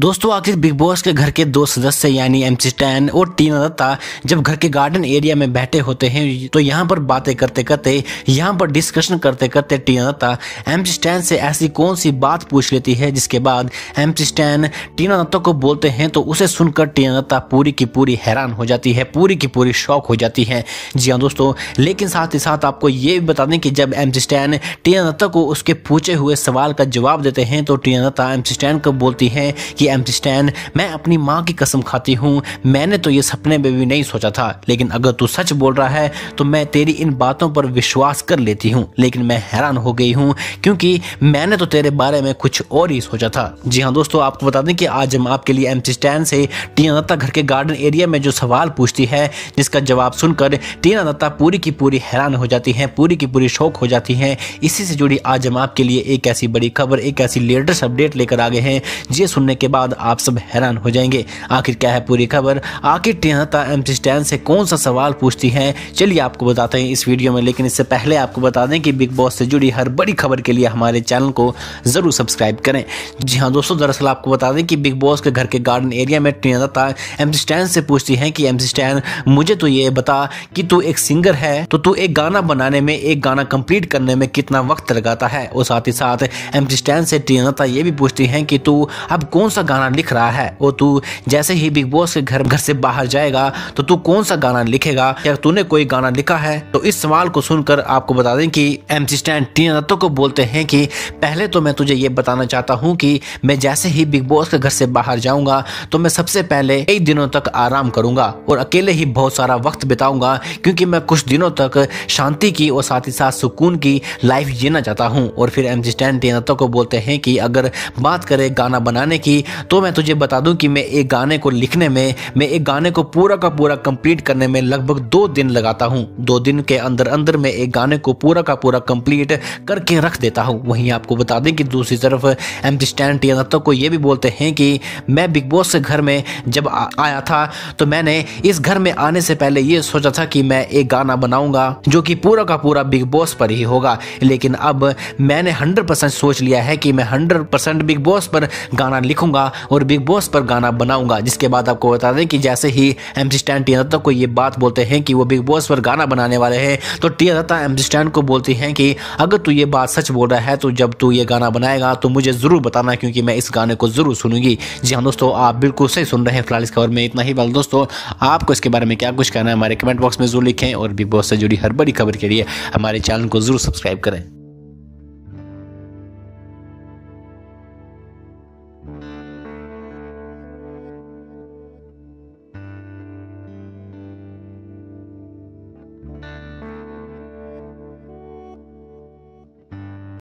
दोस्तों आखिर big boss के घर के दो सदस्य यानी एम सी टैन और टीना दत्ता जब घर के गार्डन एरिया में बैठे होते हैं तो यहाँ पर बातें करते करते यहाँ पर डिस्कशन करते करते Tina Dutta M C Stan से ऐसी कौन सी बात पूछ लेती है जिसके बाद M C Stan Tina Dutta को बोलते हैं तो उसे सुनकर टीना दत्ता पूरी की पूरी हैरान हो जाती है पूरी की पूरी शौक हो जाती है जी हाँ दोस्तों लेकिन साथ ही साथ आपको ये भी बता दें कि जब M C Stan Tina Dutta को उसके पूछे हुए सवाल का जवाब देते हैं तो Tina Dutta M C Stan को बोलती है कि कि एम स्टैंड मैं अपनी माँ की कसम खाती हूँ मैंने तो ये सपने में भी नहीं सोचा था लेकिन अगर तू सच बोल रहा है तो मैं तेरी इन बातों पर विश्वास कर लेती हूँ लेकिन मैं हैरान हो गई हूँ क्योंकि मैंने तो तेरे बारे में कुछ और ही सोचा था जी हाँ दोस्तों आपको बता दें कि आज हम आपके लिए एम स्टैंड से टीना दत्ता घर के गार्डन एरिया में जो सवाल पूछती है जिसका जवाब सुनकर टीना दत्ता पूरी की पूरी हैरान हो जाती है पूरी की पूरी शौक हो जाती है इसी से जुड़ी आज हम आपके लिए एक ऐसी बड़ी खबर एक ऐसी लेटेस्ट अपडेट लेकर आ गए हैं ये सुनने के बाद बाद आप सब हैरान हो जाएंगे आखिर क्या है पूरी खबर आखिर टिहता स्टैन से कौन सा सवाल पूछती है चलिए आपको बताते हैं इस वीडियो में लेकिन इससे पहले आपको बता दें कि बिग बॉस से जुड़ी हर बड़ी खबर के लिए हमारे चैनल को ज़रूर सब्सक्राइब करें जी हाँ दोस्तों दरअसल आपको बता दें कि बिग बॉस के घर के गार्डन एरिया में टिहता स्टैन से पूछती है कि स्टैन मुझे तो ये बता कि तू एक सिंगर है तो तू एक गाना बनाने में एक गाना कंप्लीट करने में कितना वक्त लगाता है और साथ ही साथ स्टैन से टिहता ये भी पूछती है कि तू अब कौन सा गाना लिख रहा है वो तू जैसे ही बिग बॉस के घर घर से बाहर जाएगा तो तू कौन सा गाना लिखेगा या तूने कोई गाना लिखा है तो इस सवाल को सुनकर आपको बता दें कि एम सी स्टैंड टीना दत्तो को बोलते हैं कि पहले तो मैं तुझे ये बताना चाहता हूँ कि मैं जैसे ही बिग बॉस के घर से बाहर जाऊंगा तो मैं सबसे पहले कई दिनों तक आराम करूंगा और अकेले ही बहुत सारा वक्त बिताऊंगा क्योंकि मैं कुछ दिनों तक शांति की और साथ ही साथ सुकून की लाइफ जीना चाहता हूँ और फिर एम सी स्टैंड टीना दत्तो को बोलते हैं कि अगर बात करें गाना बनाने की तो मैं तुझे बता दूं कि मैं एक गाने को लिखने में मैं एक गाने को पूरा का पूरा कंप्लीट करने में लगभग दो दिन लगाता हूं दो दिन के अंदर अंदर मैं एक गाने को पूरा का पूरा कंप्लीट करके रख देता हूं वहीं आपको बता दें कि दूसरी तरफ एम स्टैंड टी दत्तो को ये भी बोलते हैं कि मैं बिग बॉस के घर में जब आया था तो मैंने इस घर में आने से पहले ये सोचा था कि मैं एक गाना बनाऊंगा जो कि पूरा का पूरा बिग बॉस पर ही होगा लेकिन अब मैंने हंड्रेड सोच लिया है कि मैं हंड्रेड बिग बॉस पर गाना लिखूंगा करूंगा और बिग बॉस पर गाना बनाऊंगा जिसके बाद आपको बता दें कि जैसे ही M C Stan Tina Dutta को ये बात बोलते हैं कि वो बिग बॉस पर गाना बनाने वाले हैं तो Tina Dutta M C Stan को बोलती हैं कि अगर तू ये बात सच बोल रहा है तो जब तू ये गाना बनाएगा तो मुझे ज़रूर बताना क्योंकि मैं इस गाने को ज़रूर सुनूंगी जी हाँ दोस्तों आप बिल्कुल सही सुन रहे हैं फिलहाल इस खबर में इतना ही बल दोस्तों आपको इसके बारे में क्या कुछ कहना है हमारे कमेंट बॉक्स में जरूर लिखें और बिग बॉस से जुड़ी हर बड़ी खबर के लिए हमारे चैनल को ज़रूर सब्सक्राइब करें